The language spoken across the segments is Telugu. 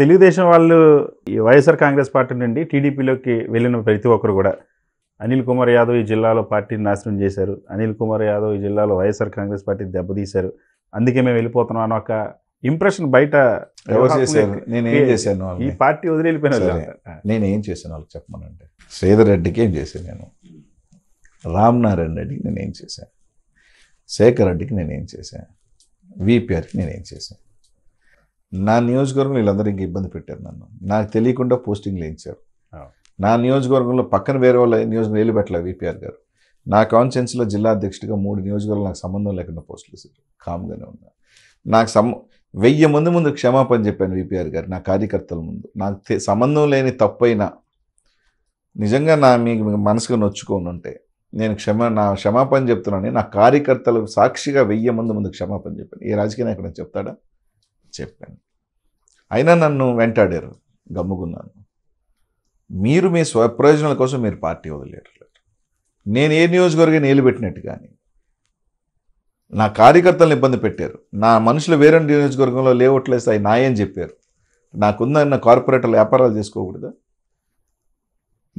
తెలుగుదేశం వాళ్ళు ఈ వైఎస్ఆర్ కాంగ్రెస్ పార్టీ నుండి టీడీపీలోకి వెళ్ళిన ప్రతి ఒక్కరు కూడా అనిల్ కుమార్ యాదవ్ ఈ జిల్లాలో పార్టీని నాశనం చేశారు అనిల్ కుమార్ యాదవ్ ఈ జిల్లాలో వైఎస్ఆర్ కాంగ్రెస్ పార్టీ దెబ్బతీశారు అందుకే మేము వెళ్ళిపోతున్నాం అని ఒక ఇంప్రెషన్ బయట చేశాను ఈ పార్టీ వదిలి నేను ఏం చేశాను వాళ్ళకి చెప్పమనంటే శ్రీధర్ రెడ్డికి ఏం చేశాను నేను రామ్ నారాయణ రెడ్డికి నేనేం చేశాను శేఖర్ రెడ్డికి నేనేం చేశాను విపిఆర్కి నేనేం చేశాను నా నియోజకవర్గంలో వీళ్ళందరూ ఇంక ఇబ్బంది పెట్టారు నన్ను నాకు తెలియకుండా పోస్టింగ్లు వేయించారు నా నియోజకవర్గంలో పక్కన వేరే వాళ్ళ నియోజకవర్గం వేలు పెట్టలే విపిఆర్ గారు నా కాన్సెన్స్లో జిల్లా అధ్యక్షుడిగా మూడు నియోజకవర్గాలు నాకు సంబంధం లేకుండా పోస్టులు వేసారు కామ్గానే ఉన్నా నాకు సమ్ వెయ్యి మంది ముందు క్షమాపణ చెప్పాను విపిఆర్ గారు నా కార్యకర్తల ముందు నాకు సంబంధం లేని తప్పైనా నిజంగా నా మీకు మనసుకు నొచ్చుకొని ఉంటే నేను క్షమ నా క్షమాపణ చెప్తున్నాను నా కార్యకర్తలకు సాక్షిగా వెయ్యి మంది ముందు క్షమాపణ చెప్పాను ఏ రాజకీయ నాయకుడు చెప్తాడా చెప్పాను అయినా నన్ను వెంటాడారు గమ్ముకున్నాను మీరు మీ స్వప్రయోజనాల కోసం మీరు పార్టీ వదిలేరు నేను ఏ నీళ్ళు నిలబెట్టినట్టు కానీ నా కార్యకర్తలను ఇబ్బంది పెట్టారు నా మనుషులు వేరే నియోజకవర్గంలో లేవట్లేస్తే అవి నాయని చెప్పారు నాకుందన్న కార్పొరేటర్లు వ్యాపారాలు చేసుకోకూడదా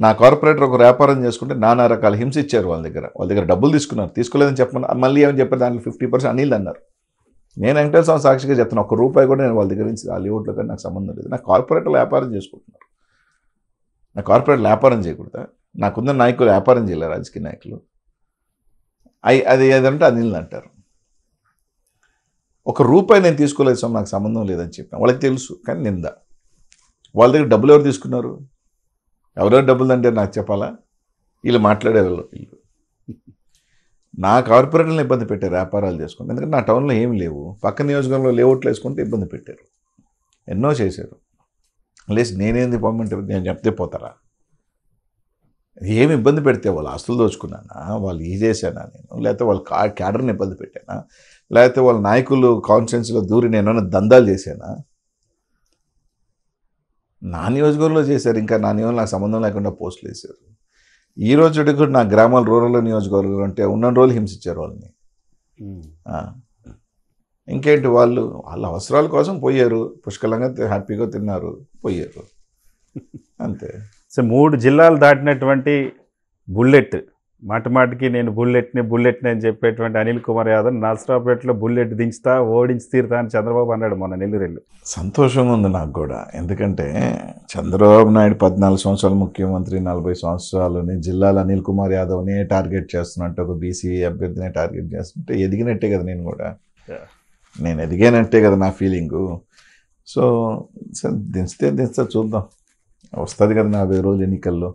నా కార్పొరేటర్ ఒక వ్యాపారం చేసుకుంటే నానా రకాల హింస ఇచ్చారు వాళ్ళ దగ్గర వాళ్ళ దగ్గర డబ్బులు తీసుకున్నారు తీసుకోలేదని చెప్పండి మళ్ళీ ఏమని చెప్పారు దాంట్లో ఫిఫ్టీ పర్సెంట్ అనిల్ అన్నారు నేను వెంకటేశ్వర స్వామి సాక్షిగా చెప్తాను ఒక రూపాయి కూడా నేను వాళ్ళ దగ్గర నుంచి హాలీవుడ్లో కానీ నాకు సంబంధం లేదు నాకు కార్పొరేట్లో వ్యాపారం చేసుకుంటున్నారు నా కార్పొరేట్ వ్యాపారం చేయకూడదా నాకున్న నాయకులు వ్యాపారం చేయలే రాజకీయ నాయకులు అది అది ఏదంటే అనిల్ అంటారు ఒక రూపాయి నేను తీసుకోలేదు సార్ నాకు సంబంధం లేదని చెప్పాను వాళ్ళకి తెలుసు కానీ నింద వాళ్ళ దగ్గర డబ్బులు ఎవరు తీసుకున్నారు ఎవరెవరు డబ్బులు అంటే నాకు చెప్పాలా వీళ్ళు మాట్లాడేవాళ్ళు వీళ్ళు నా కార్పొరేటర్లను ఇబ్బంది పెట్టారు వ్యాపారాలు చేసుకుంటే ఎందుకంటే నా టౌన్లో ఏం లేవు పక్క నియోజకవర్గంలో లేఅవుట్లు వేసుకుంటే ఇబ్బంది పెట్టారు ఎన్నో చేశారు లేస్ నేనేంది పంపంటారు నేను చెప్తే పోతారా ఏమి ఇబ్బంది పెడితే వాళ్ళు ఆస్తులు దోచుకున్నానా వాళ్ళు ఈ చేశానా నేను లేకపోతే వాళ్ళ కా క్యాడర్ని ఇబ్బంది పెట్టానా లేకపోతే వాళ్ళ నాయకులు కాన్ఫరెన్స్లో దూరి నేను దందాలు చేశానా నా నియోజకవర్గంలో చేశారు ఇంకా నా నియోజకవర్గం నాకు సంబంధం లేకుండా పోస్టులు వేశారు ఈ రోజు కూడా నా గ్రామాలు రూరల్ నియోజకవర్గంలో అంటే ఉన్న రోజులు హింసించారు వాళ్ళని ఇంకేంటి వాళ్ళు వాళ్ళ అవసరాల కోసం పోయారు పుష్కలంగా హ్యాపీగా తిన్నారు పోయారు అంతే సో మూడు జిల్లాలు దాటినటువంటి బుల్లెట్ మాటిమాటికి నేను బుల్లెట్ని బుల్లెట్ని అని చెప్పేటువంటి అనిల్ కుమార్ యాదవ్ నర్సరావుపేటలో బుల్లెట్ దించుతా ఓడించి తీరుతా అని చంద్రబాబు అన్నాడు మొన్న నెల్లూరెల్లు సంతోషంగా ఉంది నాకు కూడా ఎందుకంటే చంద్రబాబు నాయుడు పద్నాలుగు సంవత్సరాలు ముఖ్యమంత్రి నలభై సంవత్సరాలు జిల్లాలో అనిల్ కుమార్ యాదవ్ని టార్గెట్ చేస్తున్నట్టు ఒక బీసీ అభ్యర్థిని టార్గెట్ చేస్తుంటే ఎదిగినట్టే కదా నేను కూడా నేను ఎదిగినట్టే కదా నా ఫీలింగు సో దించితే దించుతా చూద్దాం వస్తుంది కదా నలభై రోజు ఎన్నికల్లో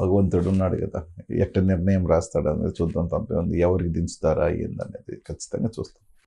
భగవంతుడు ఉన్నాడు కదా ఎట్ట నిర్ణయం రాస్తాడు అనేది చూద్దాం తప్పే ఉంది ఎవరికి దించుతారా ఏందనేది ఖచ్చితంగా చూస్తాం